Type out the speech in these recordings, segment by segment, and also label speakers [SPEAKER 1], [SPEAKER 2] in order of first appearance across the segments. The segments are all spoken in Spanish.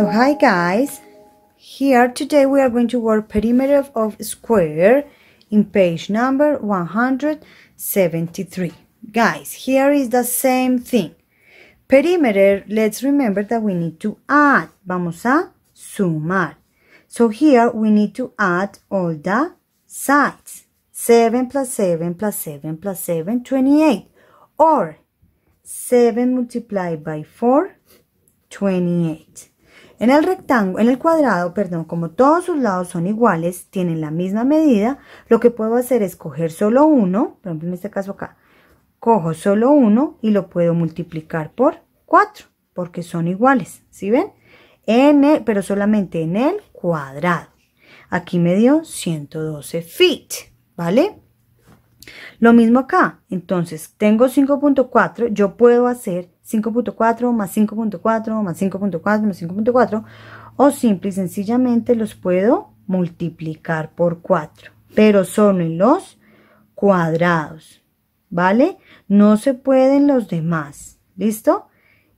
[SPEAKER 1] So hi guys, here today we are going to work perimeter of square in page number 173. Guys, here is the same thing. Perimeter, let's remember that we need to add. Vamos a sumar. So here we need to add all the sides. 7 plus 7 plus 7 plus 7, 28. Or 7 multiplied by 4, 28. En el rectángulo, en el cuadrado, perdón, como todos sus lados son iguales, tienen la misma medida, lo que puedo hacer es coger solo uno, por ejemplo en este caso acá, cojo solo uno y lo puedo multiplicar por 4, porque son iguales, ¿sí ven? En pero solamente en el cuadrado. Aquí me dio 112 feet, ¿vale? Lo mismo acá, entonces tengo 5.4, yo puedo hacer 5.4 más 5.4 más 5.4 más 5.4 o simple y sencillamente los puedo multiplicar por 4, pero solo en los cuadrados, ¿vale? No se pueden los demás, ¿listo?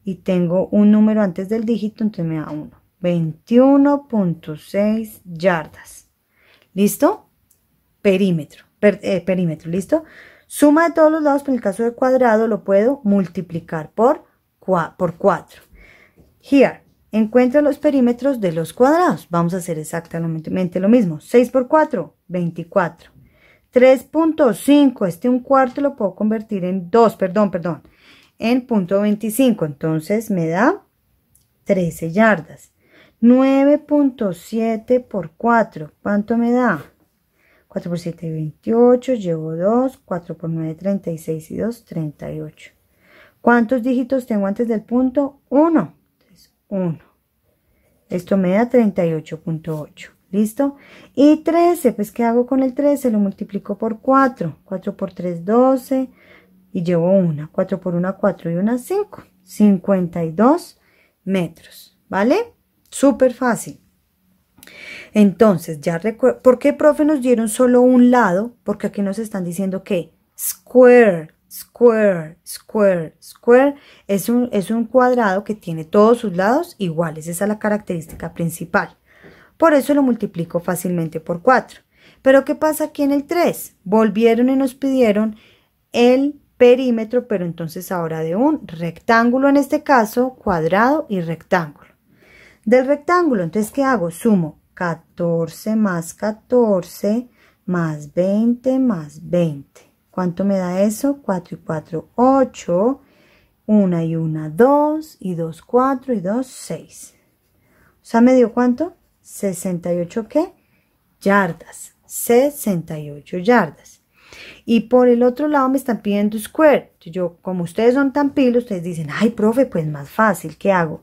[SPEAKER 1] Y tengo un número antes del dígito, entonces me da 1. 21.6 yardas, ¿listo? Perímetro, eh, perímetro, ¿listo? Suma de todos los lados, en el caso de cuadrado lo puedo multiplicar por, por 4. Here, encuentro los perímetros de los cuadrados. Vamos a hacer exactamente lo mismo. 6 por 4, 24. 3.5, este un cuarto lo puedo convertir en 2, perdón, perdón, en punto 25. Entonces me da 13 yardas. 9.7 por 4, ¿cuánto me da? 4 por 7, 28, llevo 2, 4 por 9, 36 y 2, 38. ¿Cuántos dígitos tengo antes del punto? 1. 1. Esto me da 38.8. ¿Listo? Y 13, pues ¿qué hago con el 13? Lo multiplico por 4. 4 por 3, 12. Y llevo 1. 4 por 1, 4 y 1, 5. 52 metros. ¿Vale? Súper fácil. Entonces, ya recuerdo, ¿por qué profe nos dieron solo un lado? Porque aquí nos están diciendo que square, square, square, square es un, es un cuadrado que tiene todos sus lados iguales. Esa es la característica principal. Por eso lo multiplico fácilmente por 4. Pero ¿qué pasa aquí en el 3? Volvieron y nos pidieron el perímetro, pero entonces ahora de un rectángulo en este caso, cuadrado y rectángulo del rectángulo. Entonces, ¿qué hago? Sumo 14 más 14 más 20 más 20. ¿Cuánto me da eso? 4 y 4, 8. 1 y 1, 2. Y 2, 4. Y 2, 6. O sea, me dio cuánto? 68 qué? Yardas. 68 yardas. Y por el otro lado me están pidiendo square. Yo, como ustedes son tan pilos, ustedes dicen, ay, profe, pues más fácil, ¿qué hago?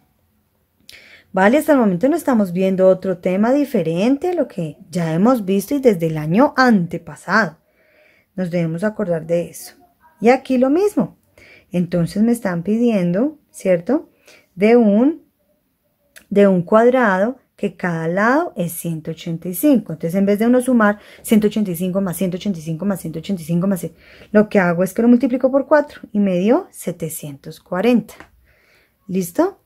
[SPEAKER 1] Vale, hasta el momento no estamos viendo otro tema diferente a lo que ya hemos visto y desde el año antepasado. Nos debemos acordar de eso. Y aquí lo mismo. Entonces me están pidiendo, ¿cierto? De un, de un cuadrado que cada lado es 185. Entonces, en vez de uno sumar 185 más 185 más 185 más lo que hago es que lo multiplico por 4 y me dio 740. ¿Listo?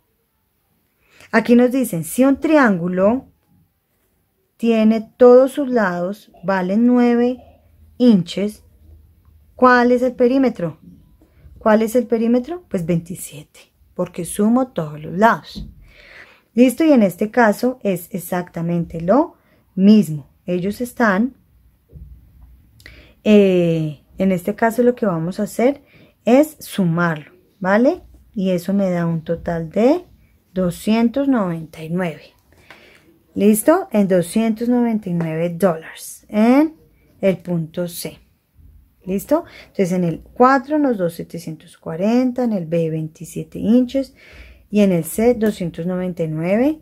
[SPEAKER 1] Aquí nos dicen, si un triángulo tiene todos sus lados, valen 9 inches, ¿cuál es el perímetro? ¿Cuál es el perímetro? Pues 27, porque sumo todos los lados. Listo, y en este caso es exactamente lo mismo. Ellos están, eh, en este caso lo que vamos a hacer es sumarlo, ¿vale? Y eso me da un total de 299. ¿Listo? En 299 dólares en el punto C. ¿Listo? Entonces en el 4 nos 2740, 740, en el B 27 inches y en el C 299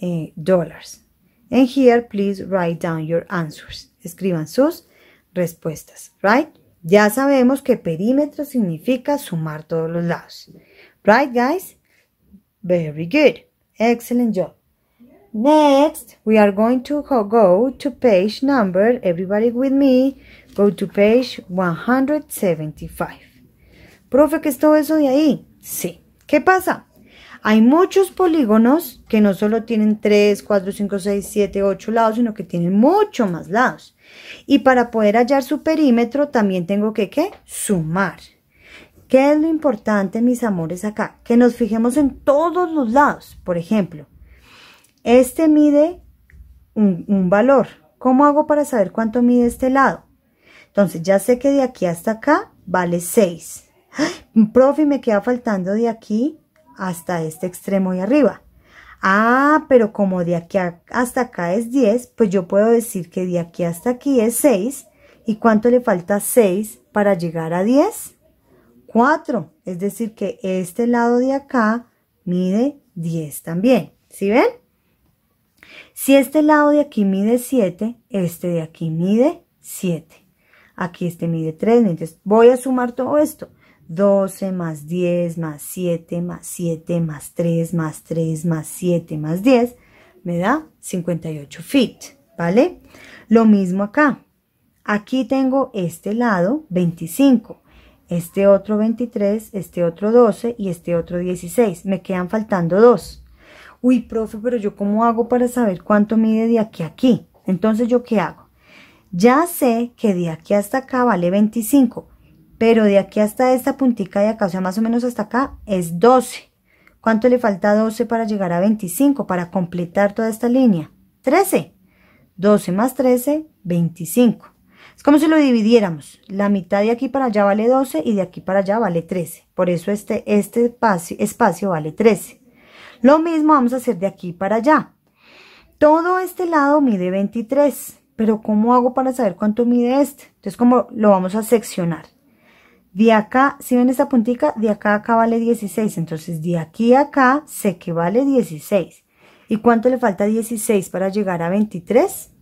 [SPEAKER 1] eh, dólares. En here, please write down your answers. Escriban sus respuestas, right? Ya sabemos que perímetro significa sumar todos los lados. Right, guys? Very good. Excellent job. Next, we are going to go to page number, everybody with me, go to page 175. Profe, ¿qué es todo eso de ahí? Sí. ¿Qué pasa? Hay muchos polígonos que no solo tienen 3, 4, 5, 6, 7, 8 lados, sino que tienen mucho más lados. Y para poder hallar su perímetro también tengo que, Sumar. ¿Qué es lo importante, mis amores, acá? Que nos fijemos en todos los lados. Por ejemplo, este mide un, valor. ¿Cómo hago para saber cuánto mide este lado? Entonces, ya sé que de aquí hasta acá vale 6. un Profe, me queda faltando de aquí hasta este extremo de arriba. Ah, pero como de aquí hasta acá es 10, pues yo puedo decir que de aquí hasta aquí es 6. ¿Y cuánto le falta 6 para llegar a 10? 4. Es decir, que este lado de acá mide 10 también. ¿Sí ven? Si este lado de aquí mide 7, este de aquí mide 7. Aquí este mide 3, entonces voy a sumar todo esto. 12 más 10 más 7 más 7 más 3 más 3 más 7 más 10 me da 58 feet, ¿vale? Lo mismo acá. Aquí tengo este lado 25 este otro 23, este otro 12 y este otro 16. Me quedan faltando dos. Uy, profe, pero yo cómo hago para saber cuánto mide de aquí a aquí. Entonces, ¿yo qué hago? Ya sé que de aquí hasta acá vale 25, pero de aquí hasta esta puntica de acá, o sea, más o menos hasta acá, es 12. ¿Cuánto le falta 12 para llegar a 25, para completar toda esta línea? 13. 12 más 13, 25. Es como si lo dividiéramos. La mitad de aquí para allá vale 12 y de aquí para allá vale 13. Por eso este, este espacio, espacio vale 13. Lo mismo vamos a hacer de aquí para allá. Todo este lado mide 23. Pero ¿cómo hago para saber cuánto mide este? Entonces, ¿cómo lo vamos a seccionar. De acá, si ven esta puntita? de acá a acá vale 16. Entonces, de aquí a acá sé que vale 16. ¿Y cuánto le falta 16 para llegar a 23?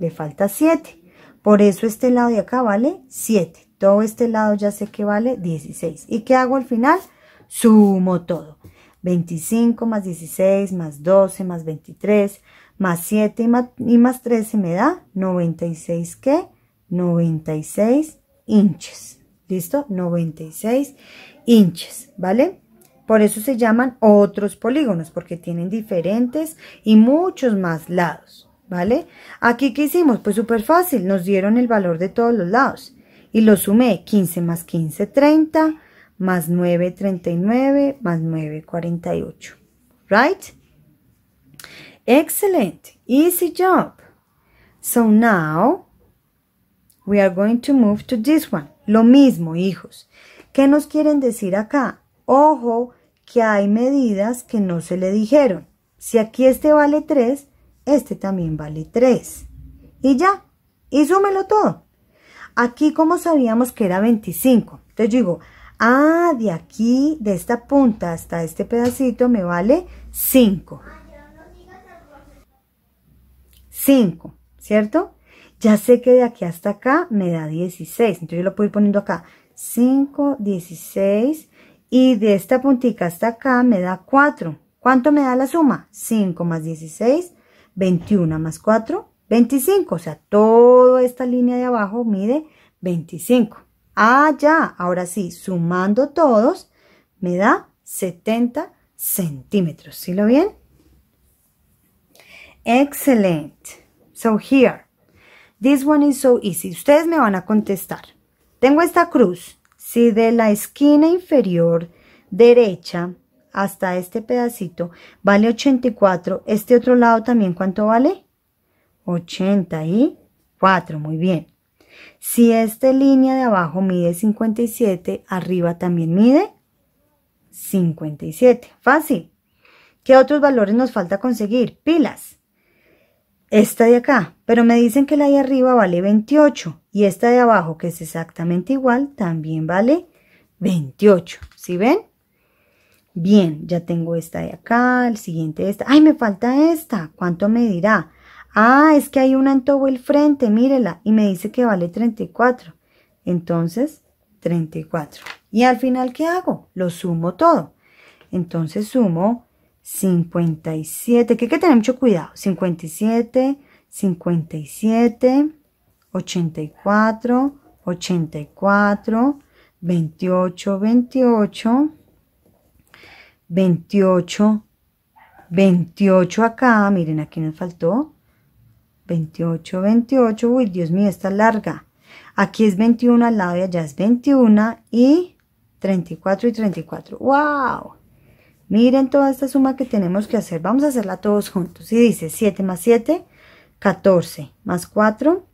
[SPEAKER 1] Le falta 7. Por eso este lado de acá vale 7. Todo este lado ya sé que vale 16. ¿Y qué hago al final? Sumo todo. 25 más 16 más 12 más 23 más 7 y más, y 13 me da 96 que 96 inches. ¿Listo? 96 inches, ¿vale? Por eso se llaman otros polígonos, porque tienen diferentes y muchos más lados. ¿vale? Aquí, ¿qué hicimos? Pues súper fácil, nos dieron el valor de todos los lados. Y lo sumé, 15 más 15, 30, más 9, 39, más 9, 48. Right? Excelente, Easy job. So now, we are going to move to this one. Lo mismo, hijos. ¿Qué nos quieren decir acá? Ojo, que hay medidas que no se le dijeron. Si aquí este vale 3, este también vale 3. Y ya, y súmelo todo. Aquí como sabíamos que era 25, entonces digo, ah, de aquí, de esta punta hasta este pedacito me vale 5. 5, ¿cierto? Ya sé que de aquí hasta acá me da 16, entonces yo lo puedo ir poniendo acá. 5, 16 y de esta puntita hasta acá me da 4. ¿Cuánto me da la suma? 5 más 16 21 más 4, 25. O sea, toda esta línea de abajo mide 25. Ah, ya. Ahora sí, sumando todos, me da 70 centímetros. ¿Sí lo ven? Excelente. So here, this one is so easy. Ustedes me van a contestar. Tengo esta cruz. Si de la esquina inferior derecha hasta este pedacito vale 84. Este otro lado también, ¿cuánto vale? 84, muy bien. Si esta línea de abajo mide 57, arriba también mide 57. Fácil. ¿Qué otros valores nos falta conseguir? Pilas. Esta de acá, pero me dicen que la de arriba vale 28 y esta de abajo, que es exactamente igual, también vale 28. ¿Sí ven? Bien, ya tengo esta de acá, el siguiente esta. ¡Ay, me falta esta! ¿Cuánto me dirá? Ah, es que hay una en todo el frente, mírela. Y me dice que vale 34. Entonces, 34. Y al final, ¿qué hago? Lo sumo todo. Entonces sumo 57, que hay que tener mucho cuidado. 57, 57, 84, 84, 28, 28. 28, 28 acá, miren, aquí nos faltó 28, 28, uy, Dios mío, está larga. Aquí es 21 al lado de allá es 21 y 34 y 34. ¡Wow! Miren toda esta suma que tenemos que hacer. Vamos a hacerla todos juntos. Y dice 7 más 7, 14. Más 4,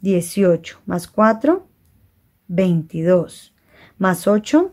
[SPEAKER 1] 18. Más 4, 22. Más 8,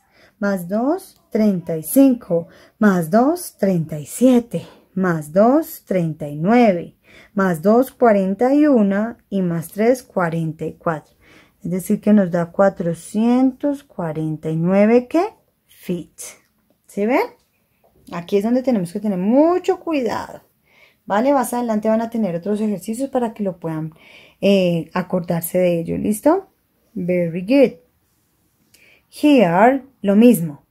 [SPEAKER 1] más 2, 35, más 2, 37, más 2, 39, más 2, 41 y más 3, 44. Es decir que nos da 449 que feet. se ven? Aquí es donde tenemos que tener mucho cuidado. ¿Vale? Más adelante van a tener otros ejercicios para que lo puedan eh, acordarse de ello. ¿Listo? Very good. Here, lo mismo.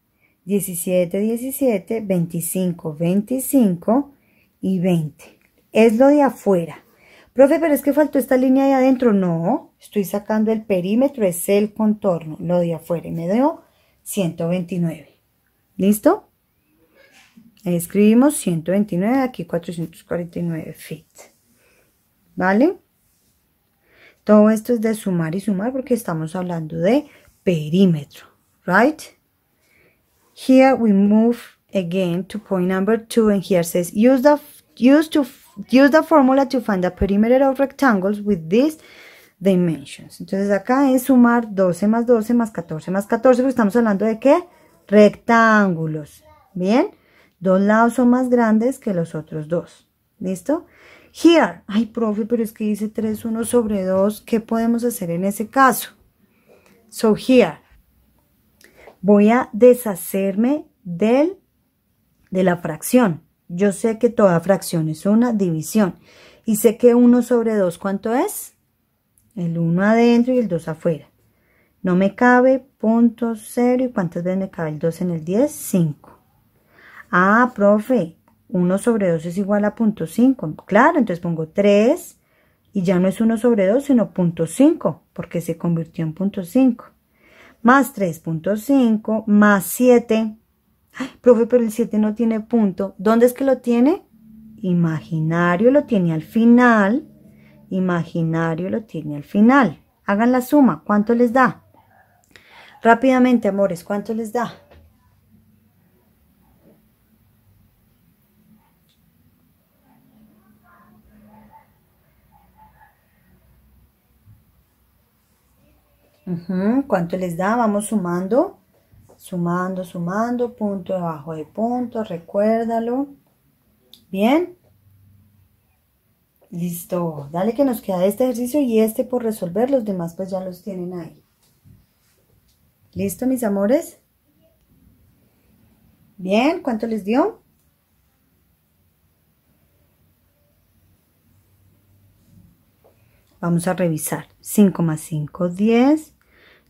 [SPEAKER 1] 17, 17, 25, 25 y 20. Es lo de afuera. Profe, pero es que faltó esta línea de adentro. No, estoy sacando el perímetro, es el contorno, lo de afuera. Y me dio 129. ¿Listo? Escribimos 129, aquí 449 feet. ¿Vale? Todo esto es de sumar y sumar porque estamos hablando de perímetro right? Here we move again to point number two and here says use the use to use the formula to find the perimeter of rectangles with these dimensions. Entonces acá es sumar 12 más 12 más 14 más 14 porque estamos hablando de qué? Rectángulos. Bien, dos lados son más grandes que los otros dos. ¿Listo? Here. Ay, profe, pero es que dice 3, 1 sobre 2. ¿Qué podemos hacer en ese caso? So here. Voy a deshacerme del, de la fracción. Yo sé que toda fracción es una división. Y sé que 1 sobre 2, ¿cuánto es? El 1 adentro y el 2 afuera. No me cabe punto 0. ¿Y cuántas veces me cabe el 2 en el 10? 5. Ah, profe, 1 sobre 2 es igual a punto 5. Claro, entonces pongo 3 y ya no es 1 sobre 2, sino punto 5, porque se convirtió en punto 5 más 3.5, más 7. Ay, profe, pero el 7 no tiene punto. ¿Dónde es que lo tiene? Imaginario lo tiene al final. Imaginario lo tiene al final. Hagan la suma. ¿Cuánto les da? Rápidamente, amores, ¿cuánto les da? ¿Cuánto les da? Vamos sumando. Sumando, sumando. Punto debajo de punto. Recuérdalo. Bien. Listo. Dale que nos queda este ejercicio y este por resolver. Los demás pues ya los tienen ahí. ¿Listo, mis amores? Bien. ¿Cuánto les dio? Vamos a revisar. 5 más 5, 10.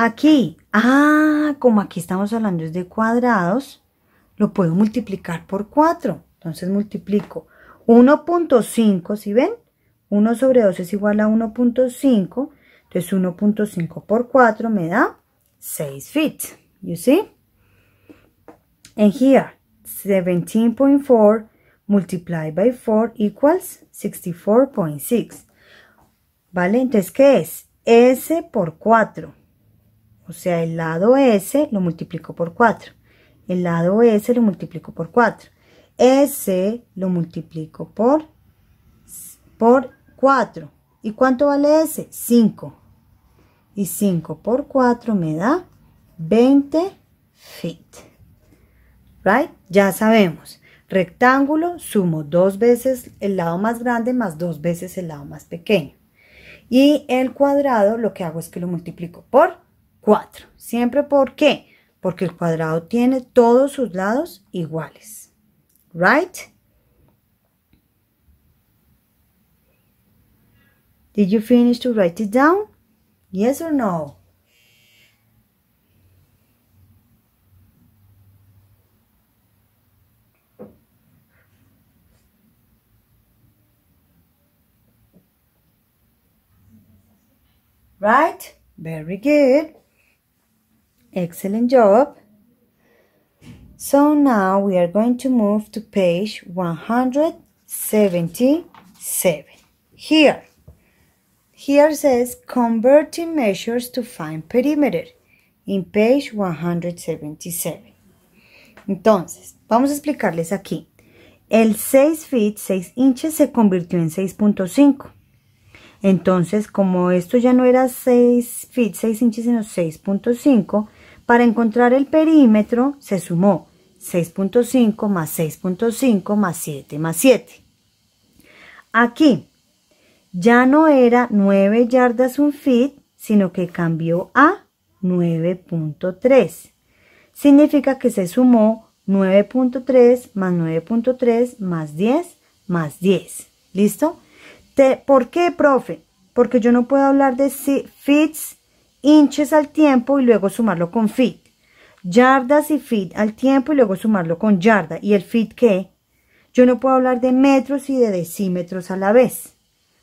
[SPEAKER 1] Aquí, ah, como aquí estamos hablando es de cuadrados, lo puedo multiplicar por 4. Entonces multiplico 1.5, ¿si ven? 1 sobre 2 es igual a 1.5. Entonces 1.5 por 4 me da 6 feet. You see? And here, 17.4 multiplied by 4 equals 64.6. ¿Vale? Entonces, ¿qué es? S por 4. O sea, el lado S lo multiplico por 4. El lado S lo multiplico por 4. S lo multiplico por, por 4. ¿Y cuánto vale S? 5. Y 5 por 4 me da 20 feet. Right? Ya sabemos. Rectángulo, sumo dos veces el lado más grande más dos veces el lado más pequeño. Y el cuadrado lo que hago es que lo multiplico por 4. Siempre ¿por qué? Porque el cuadrado tiene todos sus lados iguales. Right? Did you finish to write it down? Yes or no? Right? Very good. Excellent job. So now we are going to move to page 177. Here. Here says converting measures to find perimeter in page 177. Entonces, vamos a explicarles aquí. El 6 feet, 6 inches, se convirtió en 6.5. Entonces, como esto ya no era 6 feet, 6 inches, sino 6.5, para encontrar el perímetro se sumó 6.5 más 6.5 más 7 más 7. Aquí ya no era 9 yardas un fit, sino que cambió a 9.3. Significa que se sumó 9.3 más 9.3 más 10 más 10. ¿Listo? ¿Por qué, profe? Porque yo no puedo hablar de fits inches al tiempo y luego sumarlo con feet. Yardas y feet al tiempo y luego sumarlo con yarda. ¿Y el feet qué? Yo no puedo hablar de metros y de decímetros a la vez,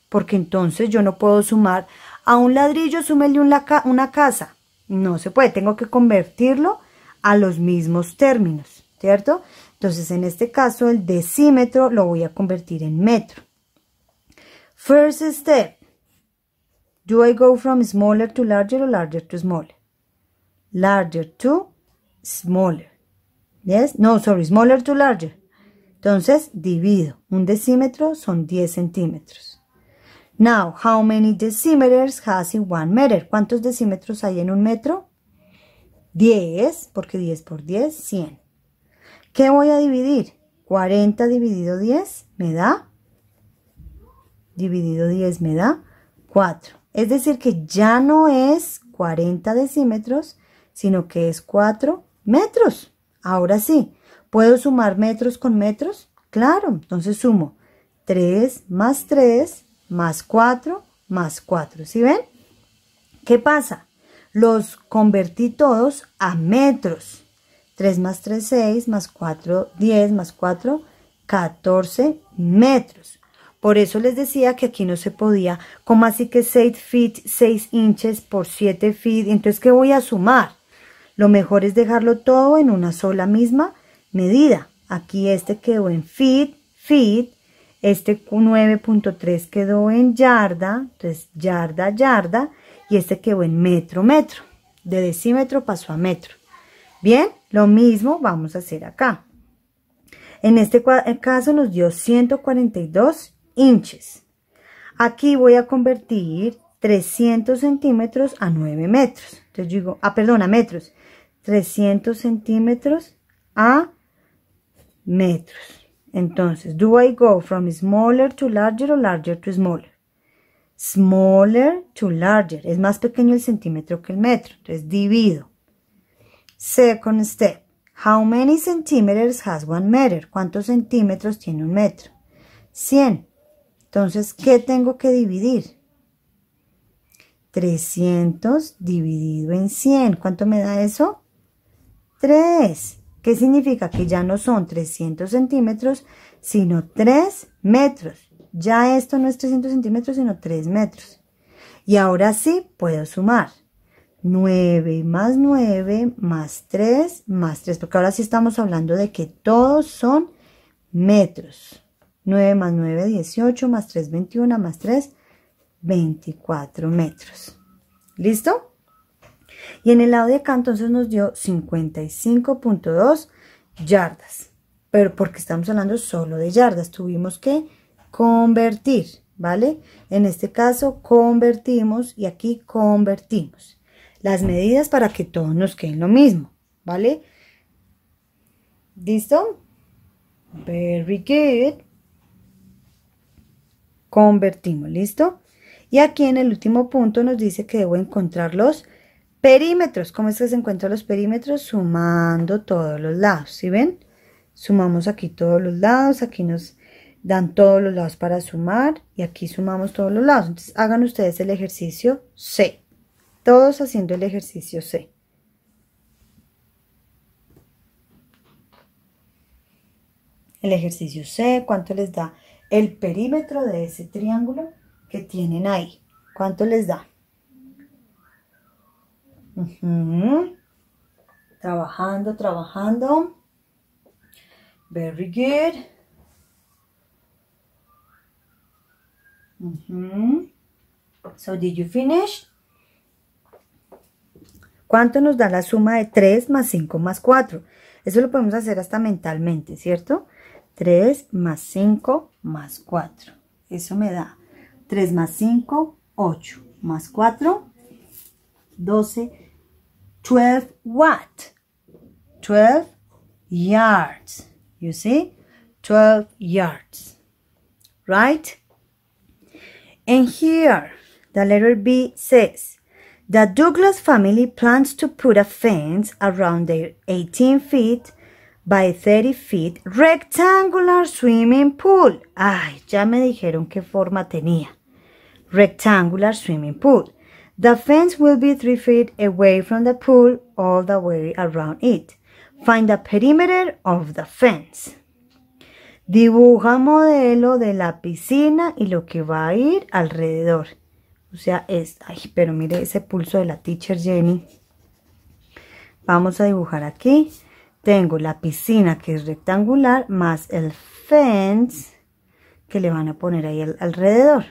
[SPEAKER 1] porque entonces yo no puedo sumar a un ladrillo, sumarle una casa. No se puede, tengo que convertirlo a los mismos términos, ¿cierto? Entonces, en este caso, el decímetro lo voy a convertir en metro. First step, Do I go from smaller to larger or larger to smaller? Larger to smaller. Yes? No, sorry, smaller to larger. Entonces, divido. Un decímetro son 10 centímetros. Now, how many decimeters has in one meter? ¿Cuántos decímetros hay en un metro? 10, porque 10 por 10, 100. ¿Qué voy a dividir? 40 dividido 10 me da, dividido 10 me da 4. Es decir, que ya no es 40 decímetros, sino que es 4 metros. Ahora sí, ¿puedo sumar metros con metros? Claro, entonces sumo 3 más 3 más 4 más 4. ¿Sí ven? ¿Qué pasa? Los convertí todos a metros. 3 más 3, 6, más 4, 10, más 4, 14 metros. Por eso les decía que aquí no se podía, como así que 6 feet, 6 inches por 7 feet, entonces ¿qué voy a sumar? Lo mejor es dejarlo todo en una sola misma medida. Aquí este quedó en feet, feet, este 9.3 quedó en yarda, entonces yarda, yarda, y este quedó en metro, metro. De decímetro pasó a metro. Bien, lo mismo vamos a hacer acá. En este caso nos dio 142 inches. Aquí voy a convertir 300 centímetros a 9 metros. Entonces digo, ah, perdón, a metros. 300 centímetros a metros. Entonces, do I go from smaller to larger or larger to smaller? Smaller to larger. Es más pequeño el centímetro que el metro. Entonces, divido. Second step. How many centimeters has one meter? ¿Cuántos centímetros tiene un metro? 100. Entonces, ¿qué tengo que dividir? 300 dividido en 100. ¿Cuánto me da eso? 3. ¿Qué significa? Que ya no son 300 centímetros, sino 3 metros. Ya esto no es 300 centímetros, sino 3 metros. Y ahora sí puedo sumar. 9 más 9 más 3 más 3. Porque ahora sí estamos hablando de que todos son metros. 9 más 9, 18, más 3, 21, más 3, 24 metros. ¿Listo? Y en el lado de acá entonces nos dio 55.2 yardas. Pero porque estamos hablando solo de yardas, tuvimos que convertir, ¿vale? En este caso convertimos y aquí convertimos. Las medidas para que todos nos queden lo mismo, ¿vale? ¿Listo? Very good convertimos, ¿listo? Y aquí en el último punto nos dice que debo encontrar los perímetros. ¿Cómo es que se encuentran los perímetros? Sumando todos los lados, ¿sí ven? Sumamos aquí todos los lados, aquí nos dan todos los lados para sumar y aquí sumamos todos los lados. Entonces hagan ustedes el ejercicio C, todos haciendo el ejercicio C. El ejercicio C, ¿cuánto les da? el perímetro de ese triángulo que tienen ahí. ¿Cuánto les da? Trabajando, trabajando. Very good. So, did you finish? ¿Cuánto nos da la suma de 3 más 5 más 4? Eso lo podemos hacer hasta mentalmente, ¿cierto? 3 más 5 más 4. Eso me da 3 más 5, 8 más 4, 12, 12 what? 12 yards. You see? 12 yards. Right? And here, the letter B says, the Douglas family plans to put a fence around their 18 feet by 30 feet rectangular swimming pool. Ay, ya me dijeron qué forma tenía. Rectangular swimming pool. The fence will be three feet away from the pool all the way around it. Find the perimeter of the fence. Dibuja modelo de la piscina y lo que va a ir alrededor. O sea, es... Ay, pero mire ese pulso de la teacher Jenny. Vamos a dibujar Aquí tengo la piscina que es rectangular más el fence que le van a poner ahí alrededor.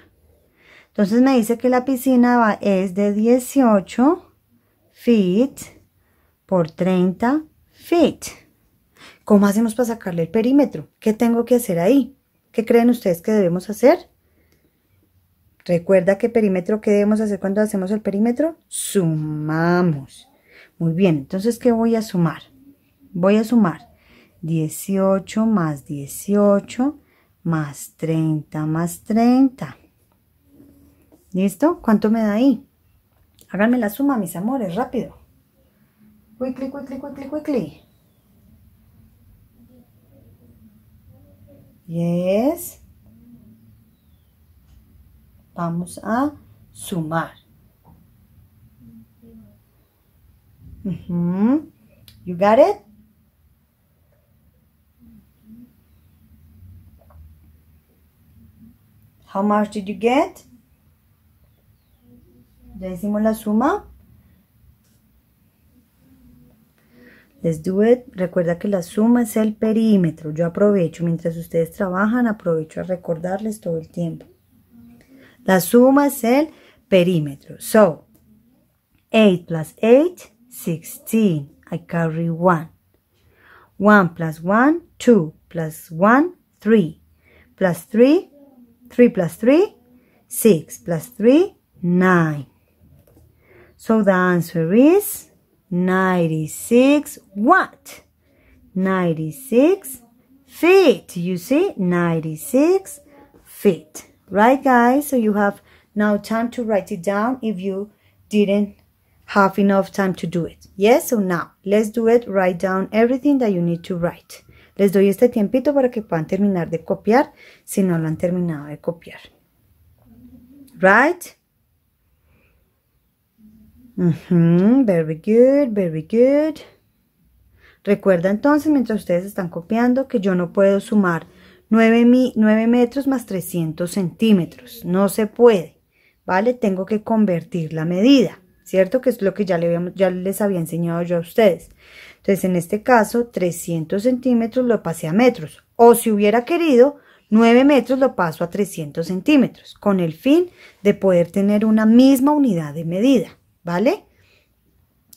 [SPEAKER 1] Entonces me dice que la piscina es de 18 feet por 30 feet. ¿Cómo hacemos para sacarle el perímetro? ¿Qué tengo que hacer ahí? ¿Qué creen ustedes que debemos hacer? Recuerda que perímetro, ¿qué debemos hacer cuando hacemos el perímetro? Sumamos. Muy bien, entonces, ¿qué voy a sumar? Voy a sumar 18 más 18 más 30 más 30. ¿Listo? ¿Cuánto me da ahí? Háganme la suma, mis amores, rápido. Quickly, quickly, quickly, quickly. Yes. Vamos a sumar. Uh You got it? How much did you get? Ya hicimos la suma. Let's do it. Recuerda que la suma es el perímetro. Yo aprovecho, mientras ustedes trabajan, aprovecho a recordarles todo el tiempo. La suma es el perímetro. So, 8 plus 8, 16. I carry 1. 1 plus 1, 2. Plus 1, 3. Plus 3, 3 plus 3, 6 plus 3, 9. So the answer is 96 what? 96 feet. You see? 96 feet. Right, guys? So you have now time to write it down if you didn't have enough time to do it. Yes? So now, let's do it. Write down everything that you need to write. Les doy este tiempito para que puedan terminar de copiar si no lo han terminado de copiar. Right? Very good, very good. Recuerda entonces, mientras ustedes están copiando, que yo no puedo sumar 9, 9 metros más 300 centímetros. No se puede, ¿vale? Tengo que convertir la medida. ¿cierto? Que es lo que ya, les había enseñado yo a ustedes. Entonces, en este caso, 300 centímetros lo pasé a metros. O si hubiera querido, 9 metros lo paso a 300 centímetros, con el fin de poder tener una misma unidad de medida, ¿vale?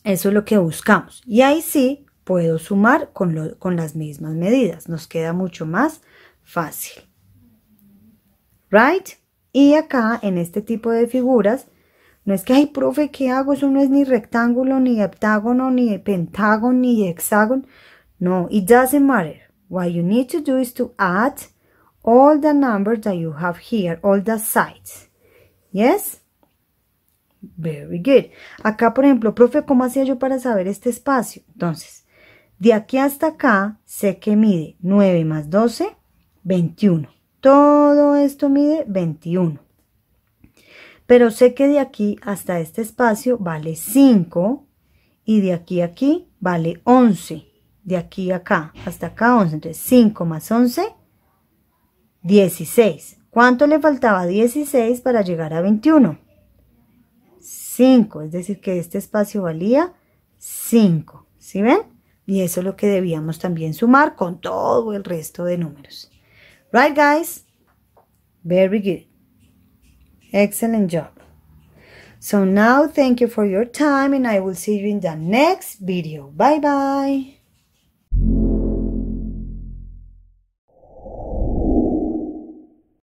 [SPEAKER 1] Eso es lo que buscamos. Y ahí sí puedo sumar con, con las mismas medidas. Nos queda mucho más fácil. ¿Right? Y acá, en este tipo de figuras, no es que, ay, profe, ¿qué hago? Eso no es ni rectángulo, ni heptágono, ni pentágono, ni hexágono. No, it doesn't matter. What you need to do is to add all the numbers that you have here, all the sides. Yes? Very good. Acá, por ejemplo, profe, ¿cómo hacía yo para saber este espacio? Entonces, de aquí hasta acá, sé que mide 9 más 12, 21. Todo esto mide 21 pero sé que de aquí hasta este espacio vale 5 y de aquí a aquí vale 11. De aquí a acá hasta acá 11. Entonces 5 más 11, 16. ¿Cuánto le faltaba 16 para llegar a 21? 5, es decir que este espacio valía 5. ¿Sí ven? Y eso es lo que debíamos también sumar con todo el resto de números. Right, guys? Very good. Excellent job. So now thank you for your time and I will see you in the next video. Bye bye.